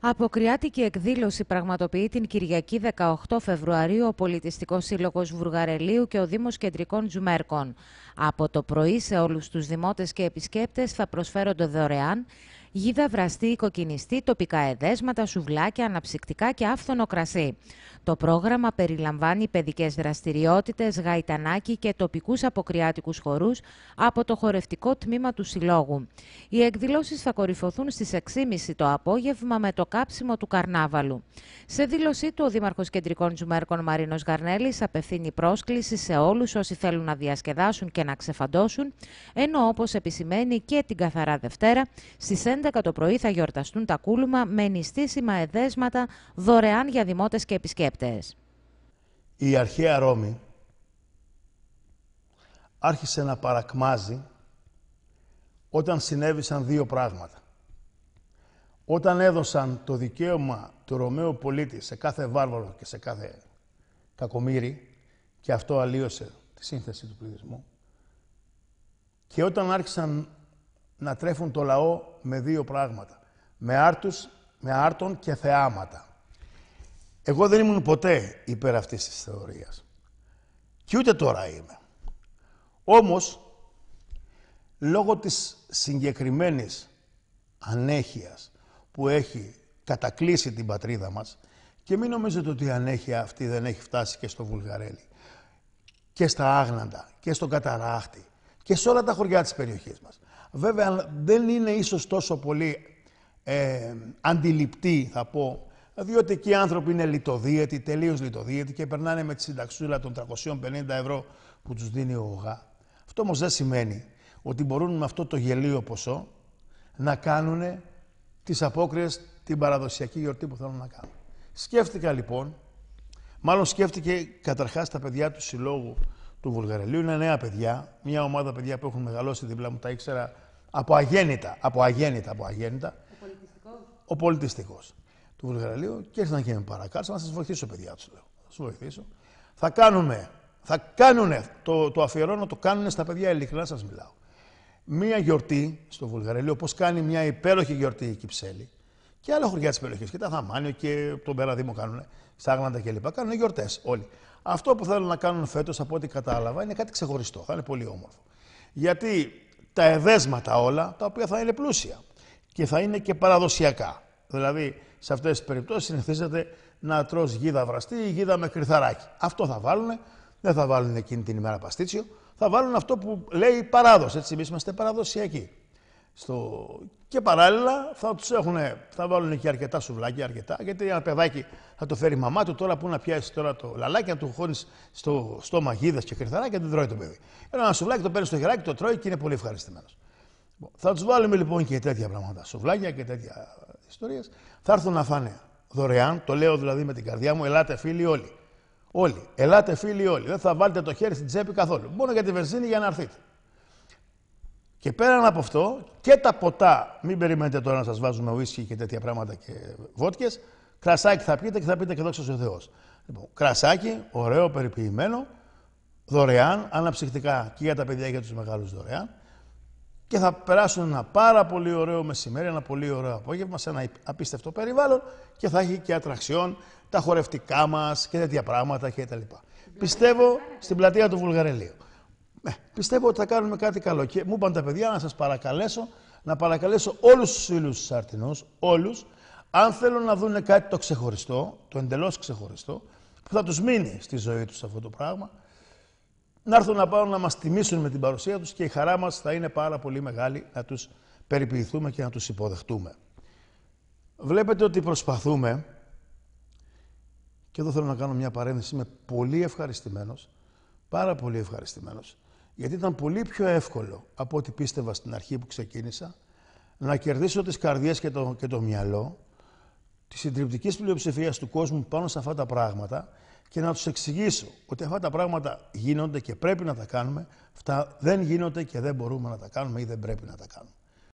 Αποκριάτικη εκδήλωση πραγματοποιεί την Κυριακή 18 Φεβρουαρίου ο Πολιτιστικός Σύλλογος Βουργαρελίου και ο Δήμος Κεντρικών Τζουμέρκων. Από το πρωί σε όλους τους δημότες και επισκέπτες θα προσφέρονται δωρεάν γίδα βραστή κοκκινιστή, τοπικά εδέσματα, σουβλάκια, αναψυκτικά και άφθονο κρασί. Το πρόγραμμα περιλαμβάνει παιδικές δραστηριότητες, γαϊτανάκι και τοπικούς αποκριάτικους χορούς από το χορευτικό τμήμα του Συλλόγου. Οι εκδηλώσεις θα κορυφωθούν στις 6.30 το απόγευμα με το κάψιμο του Καρνάβαλου. Σε δήλωσή του, ο Δήμαρχος Κεντρικών Τζουμέρκων Μαρίνος Γαρνέλης απευθύνει πρόσκληση σε όλους όσοι θέλουν να διασκεδάσουν και να ξεφαντώσουν, ενώ όπως επισημαίνει και την Καθαρά Δευτέρα, στις 11 το πρωί θα γιορταστούν τα κούλουμα με νηστίσιμα εδέσματα δωρεάν για δημότες και επισκέπτες. Η αρχαία Ρώμη άρχισε να παρακμάζει όταν συνέβησαν δύο πράγματα. Όταν έδωσαν το δικαίωμα του Ρωμαίου πολίτη σε κάθε βάρβαρο και σε κάθε κακομύρι, και αυτό αλλίωσε τη σύνθεση του πληθυσμού, και όταν άρχισαν να τρέφουν το λαό με δύο πράγματα. Με άρτους, με άρτων και θεάματα. Εγώ δεν ήμουν ποτέ υπέρ αυτής της θεωρίας. Και ούτε τώρα είμαι. Όμως, λόγω της συγκεκριμένης ανέχειας που έχει κατακλείσει την πατρίδα μας και μην νομίζετε ότι η ανέχεια αυτή δεν έχει φτάσει και στο Βουλγαρέλι και στα Άγναντα και στον Καταράχτη και σε όλα τα χωριά της περιοχής μας. Βέβαια δεν είναι ίσως τόσο πολύ ε, αντιληπτή θα πω, διότι εκεί οι άνθρωποι είναι λιτοδίαιτοι, τελείως λιτοδίαιτοι και περνάνε με τη συνταξούλα των 350 ευρώ που τους δίνει ο ΟΓΑ. Αυτό όμως δεν σημαίνει ότι μπορούν με αυτό το γελίο ποσό να κάνουν τις απόκριες την παραδοσιακή γιορτή που θέλουν να κάνουν. Σκέφτηκα λοιπόν, μάλλον σκέφτηκε καταρχάς τα παιδιά του συλλόγου του Βουλγαρελίου. Είναι νέα παιδιά, μια ομάδα παιδιά που έχουν μεγαλώσει δίπλα μου, τα ήξερα από αγέννητα, από αγέννητα, από αγέννητα. Ο πολιτιστικός. Ο πολιτιστικός του Βουλγαρελίου και ήρθαν και με παρακάτω, να σας βοηθήσω παιδιά τους. λέω. Θα σας βοηθήσω. Θα κάνουμε, θα κάνουνε, το, το αφιερώνω, το κάνουνε στα παιδιά, ειλικρινά σας μιλάω. Μία γιορτή στο Βουλγαρελίο, όπως κάνει μια γιορτη στο βουλγαρελιο όπω γιορτή η Κυψέλη, και άλλα χωριά της περιοχής. Και τα Θαμάνιο και τον Περαδήμο κάνουν. Στα Άγλαντα κλπ. Κάνουν γιορτές όλοι. Αυτό που θέλουν να κάνουν φέτος, από ό,τι κατάλαβα, είναι κάτι ξεχωριστό. Θα είναι πολύ όμορφο. Γιατί τα εδέσματα όλα, τα οποία θα είναι πλούσια και θα είναι και παραδοσιακά. Δηλαδή, σε αυτές τις περιπτώσεις συνηθίζεται να τρώ γίδα βραστή ή γίδα με κρυθαράκι. Αυτό θα βάλουν. Δεν θα βάλουν εκείνη την ημέρα παστίτσιο. Θα βάλουν αυτό που λέει παράδοση. Έτσι, εμείς είμαστε παραδοσιακοί. Στο... Και παράλληλα θα τους θα βάλουν και αρκετά σουβλάκια, αρκετά, γιατί ένα παιδάκι θα το φέρει η μαμά του τώρα που να πιάσει τώρα το λαλάκι, να του χώνεις στο στόμα γίδας και κρυθαρά και δεν τρώει το παιδί. Ένα σουβλάκι το παίρνει στο χεράκι, το τρώει και είναι πολύ ευχαριστημένος. Λοιπόν, θα τους βάλουμε λοιπόν και τέτοια πράγματα, σουβλάκια και τέτοια ιστορίες. Θα έρθουν να φάνε δωρεάν, το λέω δηλαδή με την καρδιά μου, ελάτε φίλοι όλοι. Όλοι, ελάτε φίλοι όλοι. Δεν θα βάλετε το χέρι στην τσέπη καθόλου. Μόνο για τη βενζίνη για να έρθείτε. Και πέραν από αυτό και τα ποτά, μην περιμένετε τώρα να σας βάζουμε ουίσκι και τέτοια πράγματα και βότκες, κρασάκι θα πείτε και θα πείτε και δόξα ο Θεός. Λοιπόν, κρασάκι, ωραίο, περιποιημένο, δωρεάν, αναψυχτικά και για τα παιδιά και για τους μεγάλους δωρεάν και θα περάσουν ένα πάρα πολύ ωραίο μεσημέρι, ένα πολύ ωραίο απόγευμα σε ένα απίστευτο περιβάλλον και θα έχει και ατραξιόν, τα χορευτικά μας και τέτοια πράγματα κτλ. Πιστεύω στην πλατεία του Βουλγαρελίου. Ε, πιστεύω ότι θα κάνουμε κάτι καλό. Και μου είπαν τα παιδιά να σας παρακαλέσω, να παρακαλέσω όλους τους φίλους τους Σαρτινούς, όλους. αν θέλουν να δουν κάτι το ξεχωριστό, το εντελώς ξεχωριστό, που θα τους μείνει στη ζωή τους αυτό το πράγμα, να έρθουν να πάρουν να μας τιμήσουν με την παρουσία τους και η χαρά μας θα είναι πάρα πολύ μεγάλη να τους περιποιηθούμε και να τους υποδεχτούμε. Βλέπετε ότι προσπαθούμε, και εδώ θέλω να κάνω μια παρένθεση, είμαι πολύ ευχαριστημένος, πάρα πολύ ευχαριστημένος, γιατί ήταν πολύ πιο εύκολο από ό,τι πίστευα στην αρχή που ξεκίνησα να κερδίσω τις καρδιές και το, και το μυαλό της συντριπτικής πλειοψηφίας του κόσμου πάνω σε αυτά τα πράγματα και να τους εξηγήσω ότι αυτά τα πράγματα γίνονται και πρέπει να τα κάνουμε, αυτά δεν γίνονται και δεν μπορούμε να τα κάνουμε ή δεν πρέπει να τα κάνουμε.